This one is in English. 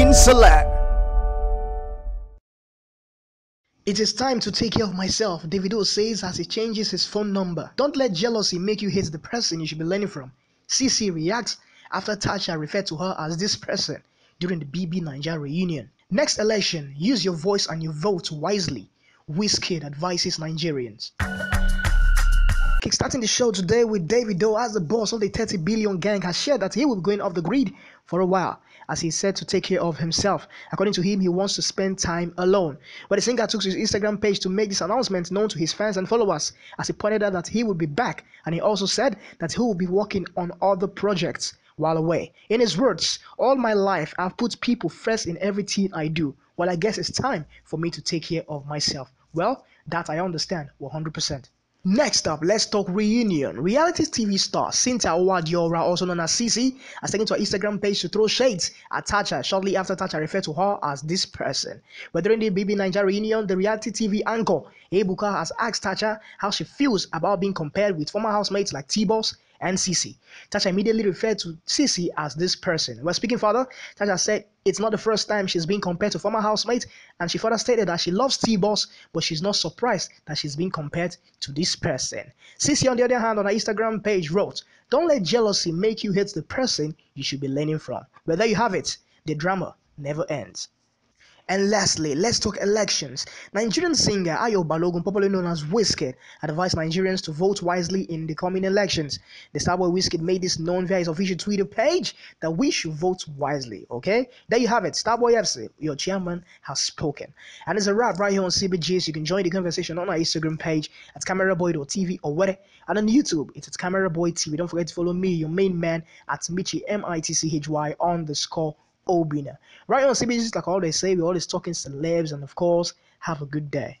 It is time to take care of myself, Davido says as he changes his phone number. Don't let jealousy make you hate the person you should be learning from. CC reacts after Tasha referred to her as this person during the BB Nigeria reunion. Next election, use your voice and your vote wisely. Whiskey advises Nigerians. Starting the show today with David Doe as the boss of the 30 billion gang has shared that he will be going off the grid for a while as he said to take care of himself. According to him, he wants to spend time alone. But the singer took to his Instagram page to make this announcement known to his fans and followers as he pointed out that he would be back and he also said that he will be working on other projects while away. In his words, all my life I've put people first in everything I do. Well, I guess it's time for me to take care of myself. Well, that I understand 100%. Next up, let's talk reunion. Reality TV star Cynthia Owadiora, also known as Cici, has taken to her Instagram page to throw shades at Tacha shortly after Tacha referred to her as this person. But during the BB Nigeria reunion, the reality TV anchor Ebuka has asked Tacha how she feels about being compared with former housemates like T-Boss, and Sisi. Tasha immediately referred to Sisi as this person. While speaking further, Tasha said it's not the first time she's being compared to former housemate, and she further stated that she loves T-Boss, but she's not surprised that she's being compared to this person. Sisi, on the other hand, on her Instagram page wrote, Don't let jealousy make you hate the person you should be learning from. Well, there you have it. The drama never ends. And lastly, let's talk elections. Nigerian singer Ayo Balogun, popularly known as Wizkid, advised Nigerians to vote wisely in the coming elections. The Starboy Wizkid made this known via his official Twitter page that we should vote wisely. Okay, there you have it. Starboy FC, your chairman has spoken, and it's a wrap right here on CBGS. You can join the conversation on our Instagram page at cameraboy.tv or where, and on YouTube it's at CameraBoyTV. Don't forget to follow me, your main man, at Michi M I T C H Y underscore Obina. Right on CBG's like always say, we always talking celebs and of course have a good day.